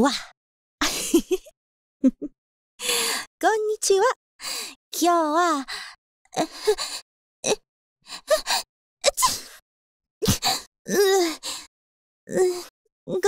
わ。こんにちは。今日は、ごめん。